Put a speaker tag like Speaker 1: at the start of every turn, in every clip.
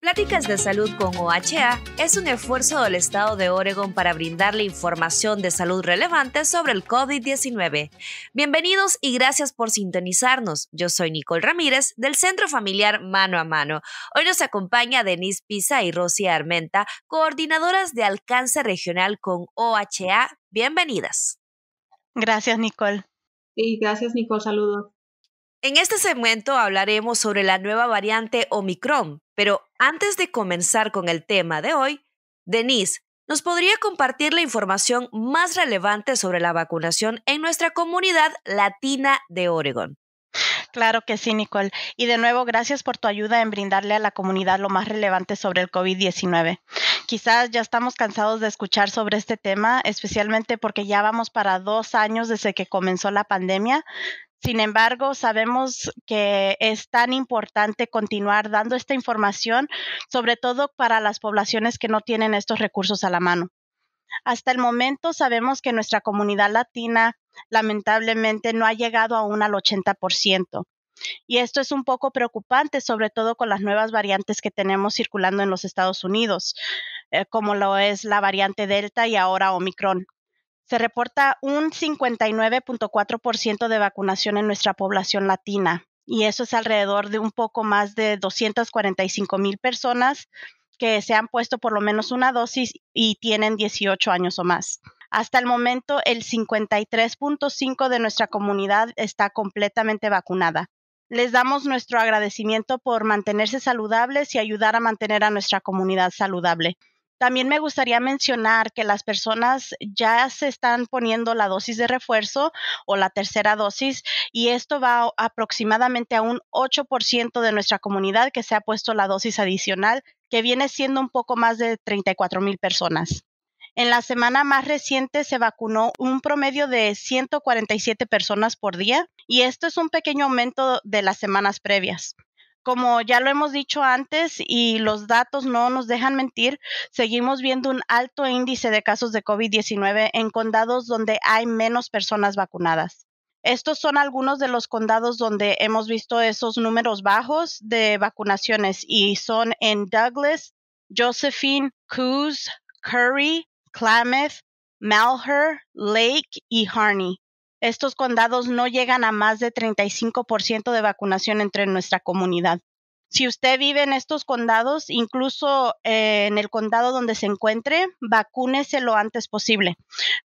Speaker 1: Pláticas de Salud con OHA es un esfuerzo del Estado de Oregon para brindarle información de salud relevante sobre el COVID-19. Bienvenidos y gracias por sintonizarnos. Yo soy Nicole Ramírez del Centro Familiar Mano a Mano. Hoy nos acompaña Denise Pisa y Rosy Armenta, coordinadoras de alcance regional con OHA. Bienvenidas. Gracias, Nicole. Y gracias, Nicole. Saludos. En este segmento hablaremos sobre la nueva variante Omicron, pero antes de comenzar con el tema de hoy, Denise, ¿nos podría compartir la información más relevante sobre la vacunación en nuestra comunidad latina de Oregon? Claro
Speaker 2: que sí, Nicole. Y de nuevo, gracias por tu ayuda en brindarle a la comunidad lo más relevante sobre el COVID-19 quizás ya estamos cansados de escuchar sobre este tema, especialmente porque ya vamos para dos años desde que comenzó la pandemia. Sin embargo, sabemos que es tan importante continuar dando esta información, sobre todo para las poblaciones que no tienen estos recursos a la mano. Hasta el momento sabemos que nuestra comunidad latina lamentablemente no ha llegado aún al 80%. Y esto es un poco preocupante, sobre todo con las nuevas variantes que tenemos circulando en los Estados Unidos. Eh, como lo es la variante Delta y ahora Omicron. Se reporta un 59.4% de vacunación en nuestra población latina y eso es alrededor de un poco más de 245 mil personas que se han puesto por lo menos una dosis y tienen 18 años o más. Hasta el momento, el 53.5 de nuestra comunidad está completamente vacunada. Les damos nuestro agradecimiento por mantenerse saludables y ayudar a mantener a nuestra comunidad saludable. También me gustaría mencionar que las personas ya se están poniendo la dosis de refuerzo o la tercera dosis y esto va aproximadamente a un 8% de nuestra comunidad que se ha puesto la dosis adicional, que viene siendo un poco más de 34,000 mil personas. En la semana más reciente se vacunó un promedio de 147 personas por día y esto es un pequeño aumento de las semanas previas. Como ya lo hemos dicho antes y los datos no nos dejan mentir, seguimos viendo un alto índice de casos de COVID-19 en condados donde hay menos personas vacunadas. Estos son algunos de los condados donde hemos visto esos números bajos de vacunaciones y son en Douglas, Josephine, Coos, Curry, Klamath, Malheur, Lake y Harney estos condados no llegan a más de 35% de vacunación entre nuestra comunidad. Si usted vive en estos condados, incluso eh, en el condado donde se encuentre, vacúnese lo antes posible.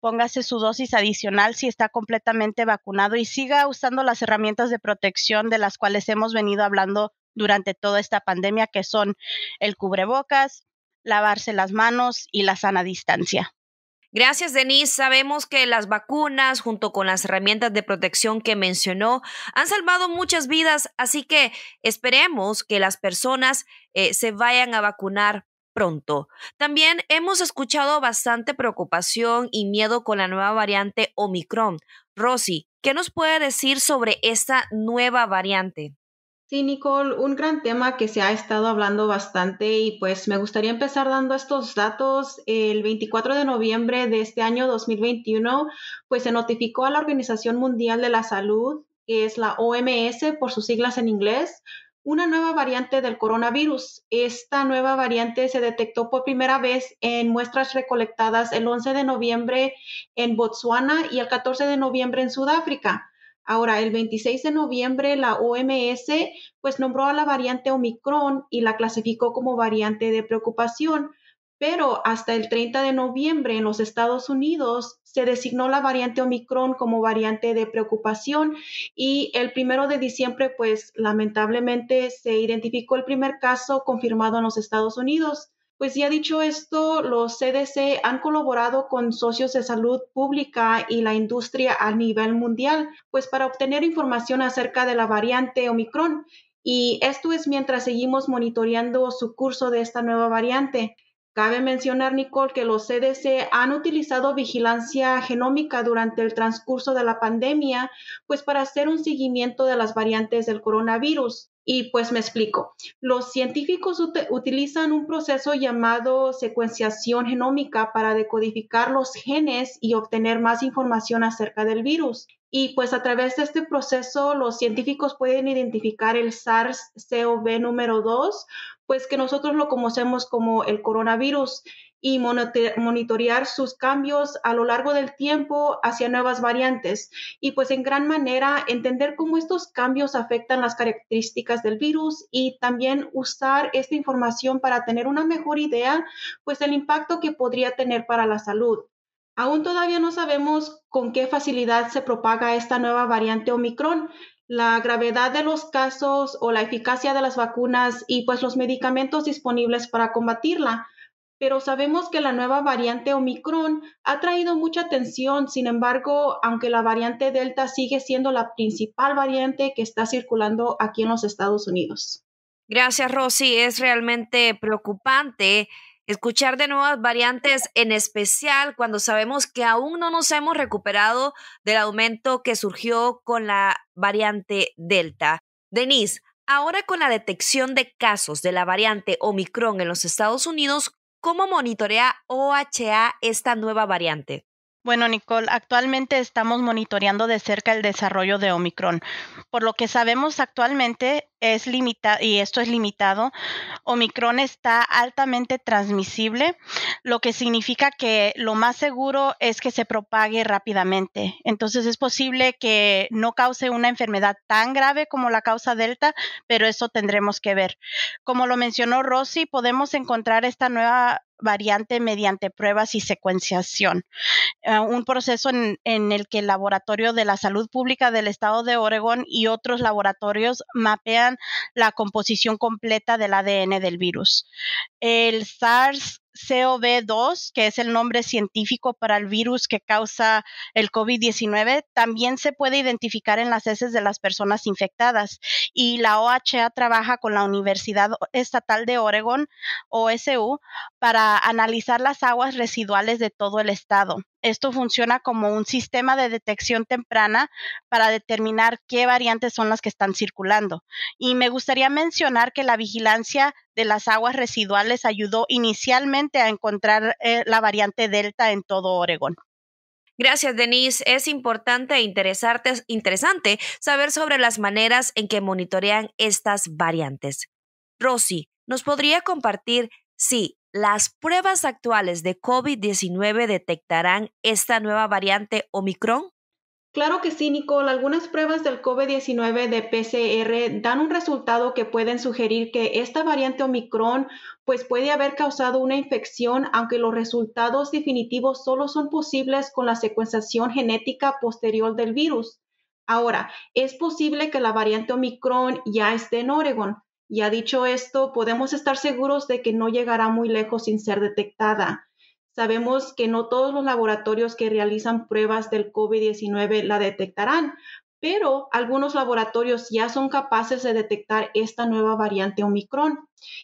Speaker 2: Póngase su dosis adicional si está completamente vacunado y siga usando las herramientas de protección de las cuales hemos venido hablando durante toda esta pandemia, que son el cubrebocas, lavarse las manos y la sana distancia.
Speaker 1: Gracias, Denise. Sabemos que las vacunas, junto con las herramientas de protección que mencionó, han salvado muchas vidas, así que esperemos que las personas eh, se vayan a vacunar pronto. También hemos escuchado bastante preocupación y miedo con la nueva variante Omicron. Rosy, ¿qué nos puede decir sobre esta nueva variante?
Speaker 3: Sí, Nicole, un gran tema que se ha estado hablando bastante y pues me gustaría empezar dando estos datos. El 24 de noviembre de este año 2021, pues se notificó a la Organización Mundial de la Salud, que es la OMS por sus siglas en inglés, una nueva variante del coronavirus. Esta nueva variante se detectó por primera vez en muestras recolectadas el 11 de noviembre en Botswana y el 14 de noviembre en Sudáfrica. Ahora, el 26 de noviembre, la OMS pues nombró a la variante Omicron y la clasificó como variante de preocupación, pero hasta el 30 de noviembre en los Estados Unidos se designó la variante Omicron como variante de preocupación y el primero de diciembre, pues lamentablemente se identificó el primer caso confirmado en los Estados Unidos. Pues ya dicho esto, los CDC han colaborado con socios de salud pública y la industria a nivel mundial, pues para obtener información acerca de la variante Omicron. Y esto es mientras seguimos monitoreando su curso de esta nueva variante. Cabe mencionar, Nicole, que los CDC han utilizado vigilancia genómica durante el transcurso de la pandemia, pues para hacer un seguimiento de las variantes del coronavirus. Y pues me explico. Los científicos utilizan un proceso llamado secuenciación genómica para decodificar los genes y obtener más información acerca del virus. Y pues a través de este proceso los científicos pueden identificar el SARS-CoV número 2, pues que nosotros lo conocemos como el coronavirus y monitorear sus cambios a lo largo del tiempo hacia nuevas variantes y pues en gran manera entender cómo estos cambios afectan las características del virus y también usar esta información para tener una mejor idea pues del impacto que podría tener para la salud. Aún todavía no sabemos con qué facilidad se propaga esta nueva variante Omicron, la gravedad de los casos o la eficacia de las vacunas y pues los medicamentos disponibles para combatirla pero sabemos que la nueva variante Omicron ha traído mucha atención. Sin embargo, aunque la variante Delta sigue siendo la principal variante que está circulando aquí en los Estados Unidos.
Speaker 1: Gracias, Rosy. Es realmente preocupante escuchar de nuevas variantes, en especial cuando sabemos que aún no nos hemos recuperado del aumento que surgió con la variante Delta. Denise, ahora con la detección de casos de la variante Omicron en los Estados Unidos, ¿Cómo monitorea OHA esta nueva variante? Bueno, Nicole,
Speaker 2: actualmente estamos monitoreando de cerca el desarrollo de Omicron. Por lo que sabemos actualmente es limita y esto es limitado, Omicron está altamente transmisible, lo que significa que lo más seguro es que se propague rápidamente. Entonces es posible que no cause una enfermedad tan grave como la causa Delta, pero eso tendremos que ver. Como lo mencionó Rosy, podemos encontrar esta nueva variante mediante pruebas y secuenciación, eh, un proceso en, en, el que el Laboratorio de la Salud Pública del Estado de Oregón y otros laboratorios mapean la composición completa del ADN del virus. El SARS COV2, que es el nombre científico para el virus que causa el COVID-19, también se puede identificar en las heces de las personas infectadas. Y la OHA trabaja con la Universidad Estatal de Oregon, OSU, para analizar las aguas residuales de todo el estado. Esto funciona como un sistema de detección temprana para determinar qué variantes son las que están circulando. Y me gustaría mencionar que la vigilancia de las aguas residuales ayudó inicialmente a encontrar eh, la variante Delta en
Speaker 1: todo Oregón. Gracias, Denise. Es importante e interesante saber sobre las maneras en que monitorean estas variantes. Rosy, ¿nos podría compartir si las pruebas actuales de COVID-19 detectarán esta nueva variante Omicron. Claro que sí, Nicole. Algunas pruebas del COVID-19 de PCR
Speaker 3: dan un resultado que pueden sugerir que esta variante Omicron pues puede haber causado una infección, aunque los resultados definitivos solo son posibles con la secuenciación genética posterior del virus. Ahora, es posible que la variante Omicron ya esté en Oregon, y ha dicho esto, podemos estar seguros de que no llegará muy lejos sin ser detectada. Sabemos que no todos los laboratorios que realizan pruebas del COVID-19 la detectarán, pero algunos laboratorios ya son capaces de detectar esta nueva variante Omicron.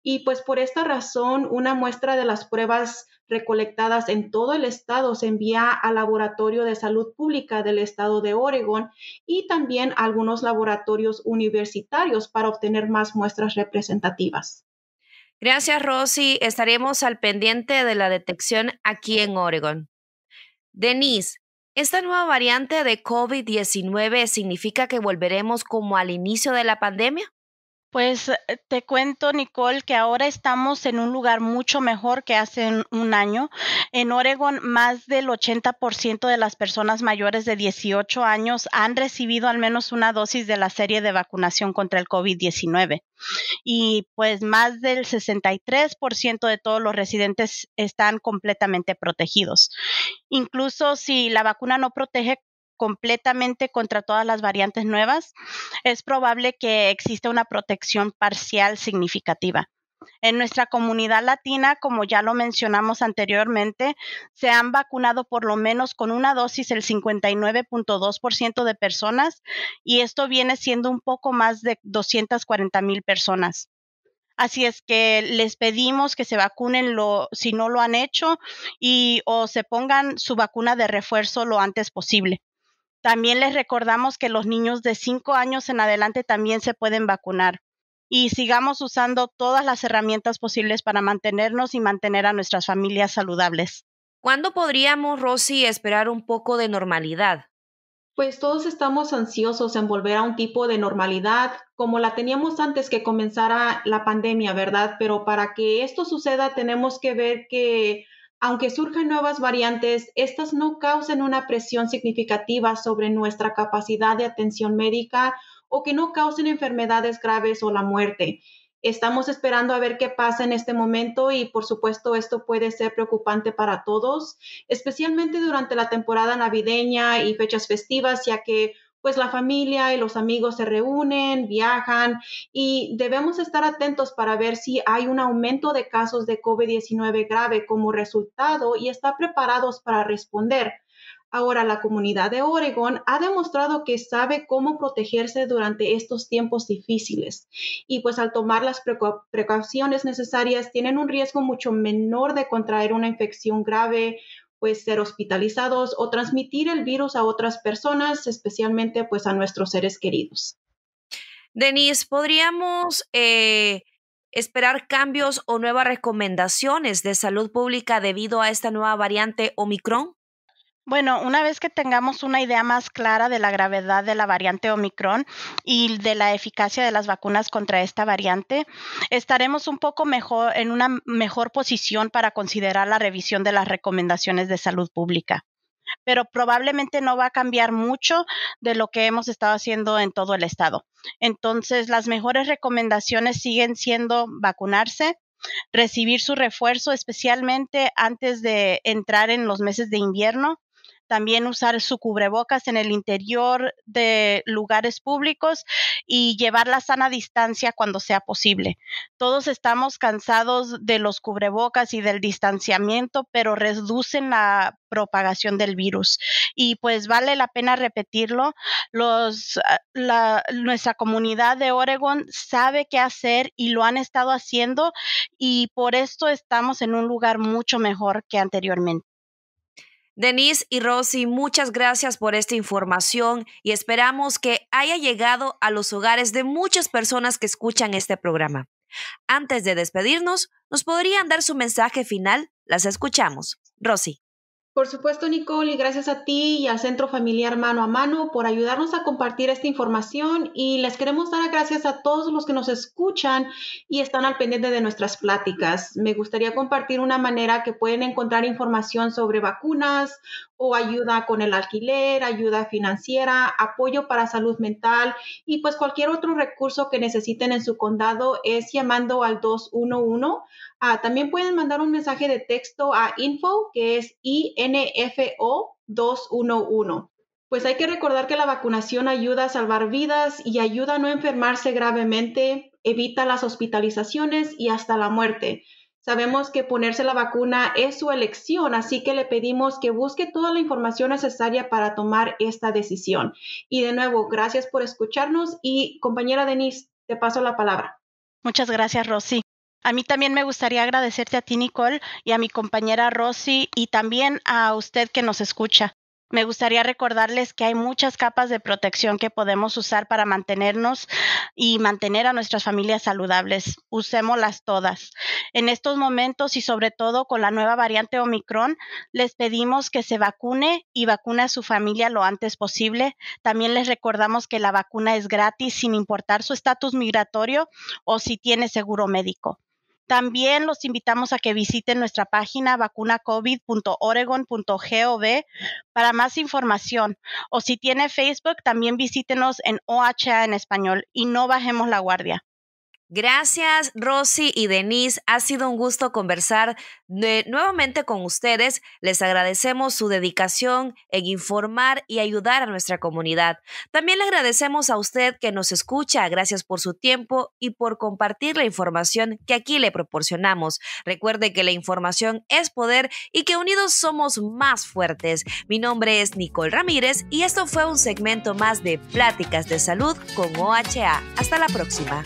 Speaker 3: Y pues por esta razón, una muestra de las pruebas recolectadas en todo el estado se envía al Laboratorio de Salud Pública del estado de Oregon y también a algunos laboratorios universitarios
Speaker 1: para obtener más muestras representativas. Gracias, Rosy. Estaremos al pendiente de la detección aquí en Oregon. Denise, esta nueva variante de COVID-19 significa que volveremos como al inicio de la pandemia. Pues eh, te cuento, Nicole, que ahora estamos en un lugar mucho
Speaker 2: mejor que hace un año. En Oregon, más del 80% de las personas mayores de 18 años han recibido al menos una dosis de la serie de vacunación contra el COVID-19. Y pues más del 63% de todos los residentes están completamente protegidos. Incluso si la vacuna no protege completamente contra todas las variantes nuevas, es probable que exista una protección parcial significativa. En nuestra comunidad latina, como ya lo mencionamos anteriormente, se han vacunado por lo menos con una dosis el 59.2% de personas y esto viene siendo un poco más de 240 mil personas. Así es que les pedimos que se vacunen si no lo han hecho y o se pongan su vacuna de refuerzo lo antes posible. También les recordamos que los niños de 5 años en adelante también se pueden vacunar y sigamos usando todas las herramientas posibles para mantenernos y mantener a nuestras familias saludables. ¿Cuándo
Speaker 1: podríamos, Rosy, esperar un poco de normalidad? Pues todos estamos ansiosos en volver a un tipo de normalidad como
Speaker 3: la teníamos antes que comenzara la pandemia, ¿verdad? Pero para que esto suceda tenemos que ver que aunque surjan nuevas variantes, estas no causen una presión significativa sobre nuestra capacidad de atención médica o que no causen enfermedades graves o la muerte. Estamos esperando a ver qué pasa en este momento y por supuesto esto puede ser preocupante para todos, especialmente durante la temporada navideña y fechas festivas, ya que pues la familia y los amigos se reúnen, viajan y debemos estar atentos para ver si hay un aumento de casos de COVID-19 grave como resultado y estar preparados para responder. Ahora, la comunidad de Oregon ha demostrado que sabe cómo protegerse durante estos tiempos difíciles y pues al tomar las precauciones necesarias tienen un riesgo mucho menor de contraer una infección grave pues ser hospitalizados o transmitir el virus a otras personas, especialmente pues a nuestros seres queridos.
Speaker 1: Denise, ¿podríamos eh, esperar cambios o nuevas recomendaciones de salud pública debido a esta nueva variante Omicron? Bueno, una vez que tengamos
Speaker 2: una idea más clara de la gravedad de la variante Omicron y de la eficacia de las vacunas contra esta variante, estaremos un poco mejor en una mejor posición para considerar la revisión de las recomendaciones de salud pública. Pero probablemente no va a cambiar mucho de lo que hemos estado haciendo en todo el estado. Entonces, las mejores recomendaciones siguen siendo vacunarse, recibir su refuerzo, especialmente antes de entrar en los meses de invierno también usar su cubrebocas en el interior de lugares públicos y llevar la sana distancia cuando sea posible. Todos estamos cansados de los cubrebocas y del distanciamiento, pero reducen la propagación del virus. Y pues vale la pena repetirlo, los, ah, nuestra comunidad de Oregon sabe qué hacer y lo han estado haciendo y por esto estamos en un lugar mucho mejor que anteriormente.
Speaker 1: Denise y Rosy, muchas gracias por esta información y esperamos que haya llegado a los hogares de muchas personas que escuchan este programa. Antes de despedirnos, ¿nos podrían dar su mensaje final? Las escuchamos. Rosy.
Speaker 3: Por supuesto, Nicole, y gracias a ti y al Centro Familiar Mano a Mano por ayudarnos a compartir esta información y les queremos dar gracias a todos los que nos escuchan y están al pendiente de nuestras pláticas. Me gustaría compartir una manera que pueden encontrar información sobre vacunas ayuda con el alquiler, ayuda financiera, apoyo para salud mental y pues cualquier otro recurso que necesiten en su condado es llamando al 211. Ah, también pueden mandar un mensaje de texto a info, que es INFO 211. Pues hay que recordar que la vacunación ayuda a salvar vidas y ayuda a no enfermarse gravemente, evita las hospitalizaciones y hasta la muerte. Sabemos que ponerse la vacuna es su elección, así que le pedimos que busque toda la información necesaria para tomar esta decisión. Y de nuevo, gracias por escucharnos y compañera Denise, te paso la palabra.
Speaker 2: Muchas gracias, Rosy. A mí también me gustaría agradecerte a ti, Nicole, y a mi compañera Rosy, y también a usted que nos escucha. Me gustaría recordarles que hay muchas capas de protección que podemos usar para mantenernos y mantener a nuestras familias saludables. Usémoslas todas. En estos momentos y sobre todo con la nueva variante Omicron, les pedimos que se vacune y vacune a su familia lo antes posible. También les recordamos que la vacuna es gratis sin importar su estatus migratorio o si tiene seguro médico. También los invitamos a que visiten nuestra página vacunacovid.oregon.gov para más información. O si tiene Facebook, también visítenos en OHA en español y no bajemos la
Speaker 1: guardia. Gracias, Rosy y Denise. Ha sido un gusto conversar nuevamente con ustedes. Les agradecemos su dedicación en informar y ayudar a nuestra comunidad. También le agradecemos a usted que nos escucha. Gracias por su tiempo y por compartir la información que aquí le proporcionamos. Recuerde que la información es poder y que unidos somos más fuertes. Mi nombre es Nicole Ramírez y esto fue un segmento más de Pláticas de Salud con OHA. Hasta la próxima.